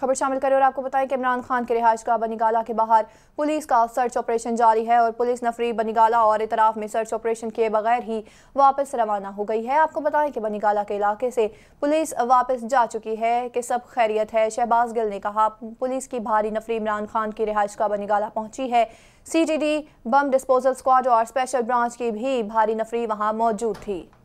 खबर शामिल करें और आपको बताएं कि इमरान खान के रिहाइश का बनीगाला के बाहर पुलिस का सर्च ऑपरेशन जारी है और पुलिस नफरी बनीगाला और इतराफ में सर्च ऑपरेशन किए बगैर ही वापस रवाना हो गई है आपको बताएं कि बनीगाला के इलाके से पुलिस वापस जा चुकी है कि सब खैरियत है शहबाज गिल ने कहा पुलिस की भारी नफरी इमरान खान की रिहाइश का बनीगाला पहुंची है सी बम डिस्पोजल स्क्वाड और स्पेशल ब्रांच की भी भारी नफरी वहाँ मौजूद थी